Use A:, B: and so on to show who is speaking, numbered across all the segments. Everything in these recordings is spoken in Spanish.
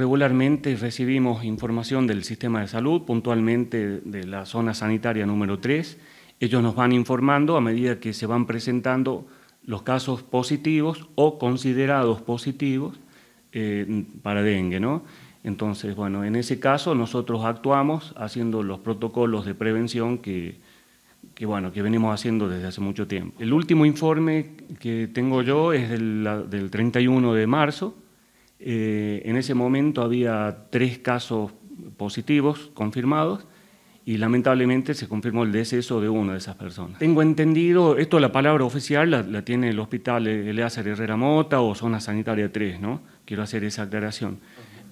A: Regularmente recibimos información del sistema de salud, puntualmente de la zona sanitaria número 3. Ellos nos van informando a medida que se van presentando los casos positivos o considerados positivos eh, para dengue, ¿no? Entonces, bueno, en ese caso nosotros actuamos haciendo los protocolos de prevención que, bueno, que venimos haciendo desde hace mucho tiempo. El último informe que tengo yo es del 31 de marzo, eh, en ese momento había tres casos positivos confirmados y lamentablemente se confirmó el deceso de una de esas personas. Tengo entendido, esto la palabra oficial la, tiene el hospital Eleazar Herrera Mota o Zona Sanitaria 3, ¿no? Quiero hacer esa aclaración.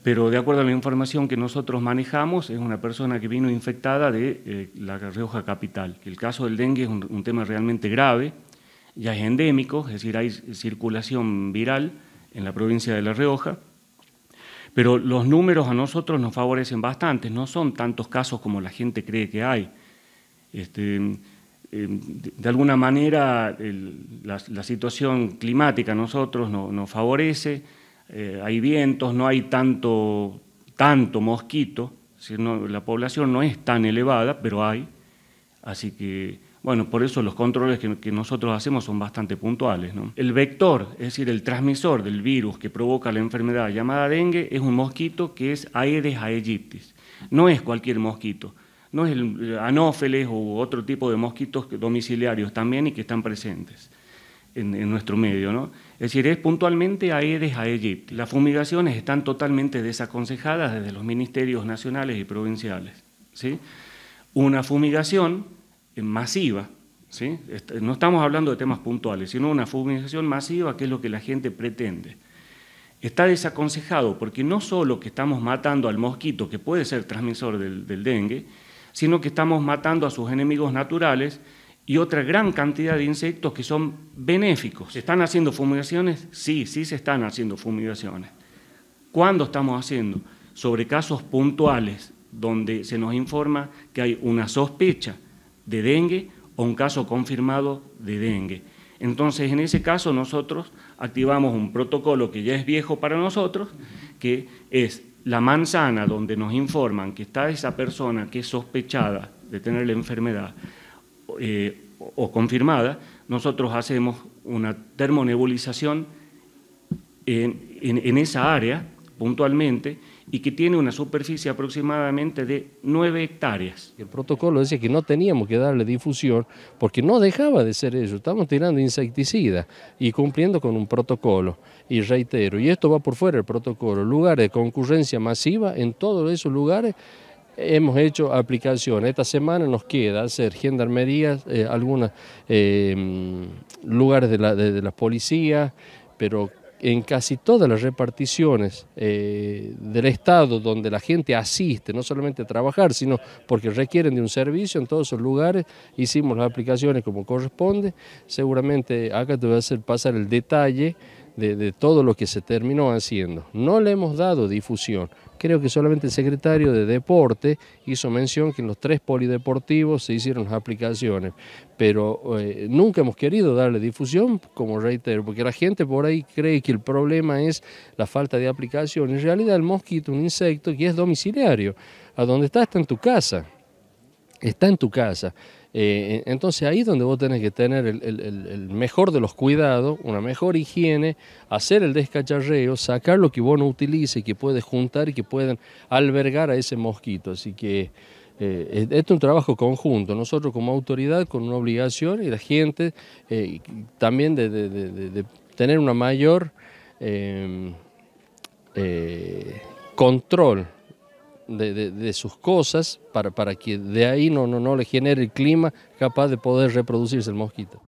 A: Pero de acuerdo a la información que nosotros manejamos, es una persona que vino infectada de eh, La Rioja Capital. El caso del dengue es un, un tema realmente grave, ya es endémico, es decir, hay circulación viral en la provincia de La Rioja, pero los números a nosotros nos favorecen bastante, no son tantos casos como la gente cree que hay. Este, em, de alguna manera la, situación climática a nosotros nos favorece, eh, hay vientos, no hay tanto, tanto mosquito, la población no es tan elevada, pero hay, así que bueno, por eso los controles que, nosotros hacemos son bastante puntuales. El vector, es decir, el transmisor del virus que provoca la enfermedad llamada dengue, es un mosquito que es Aedes aegyptis. No es cualquier mosquito, no es el eh, anófeles u otro tipo de mosquitos domiciliarios también y que están presentes en, nuestro medio. ¿no? Es decir, es puntualmente Aedes aegyptis. Las fumigaciones están totalmente desaconsejadas desde los ministerios nacionales y provinciales. ¿sí? Una fumigación eh, masiva, no estamos hablando de temas puntuales, sino una fumigación masiva, que es lo que la gente pretende. Está desaconsejado porque no solo que estamos matando al mosquito, que puede ser transmisor del, del dengue, sino que estamos matando a sus enemigos naturales y otra gran cantidad de insectos que son benéficos. ¿Se están haciendo fumigaciones? Sí, sí se están haciendo fumigaciones. ¿Cuándo estamos haciendo? Sobre casos puntuales donde se nos informa que hay una sospecha de dengue o un caso confirmado de dengue. Entonces, en ese caso, nosotros activamos un protocolo que ya es viejo para nosotros, que es la manzana donde nos informan que está esa persona que es sospechada de tener la enfermedad eh, o confirmada, nosotros hacemos una termonebulización en, en esa área puntualmente y que tiene una superficie aproximadamente de 9
B: hectáreas. El protocolo decía que no teníamos que darle difusión porque no dejaba de ser eso, estamos tirando insecticidas y cumpliendo con un protocolo. Y reitero, y esto va por fuera del protocolo, lugares de concurrencia masiva en todos esos lugares hemos hecho aplicación. Esta semana nos queda hacer gendarmerías, eh, algunos eh, mm, lugares de la, de, de la pero en casi todas las reparticiones eh, del Estado donde la gente asiste, no solamente a trabajar, sino porque requieren de un servicio en todos esos lugares, hicimos las aplicaciones como corresponde. Seguramente acá te voy a hacer pasar el detalle de, todo lo que se terminó haciendo. No le hemos dado difusión. Creo que solamente el secretario de Deporte hizo mención que en los tres polideportivos se hicieron las aplicaciones, pero eh, nunca hemos querido darle difusión, como reitero, porque la gente por ahí cree que el problema es la falta de aplicación. En realidad el mosquito, un insecto que es domiciliario, a donde está está en tu casa, está en tu casa. Eh, entonces ahí es donde vos tenés que tener el, mejor de los cuidados, una mejor higiene, hacer el descacharreo, sacar lo que vos no utilices, que puedes juntar y que pueden albergar a ese mosquito. Así que eh, esto es un trabajo conjunto, nosotros como autoridad con una obligación y la gente eh, también de, de, tener una mayor control de, sus cosas para, para que de ahí no, no, no le genere el clima capaz de poder reproducirse el mosquito.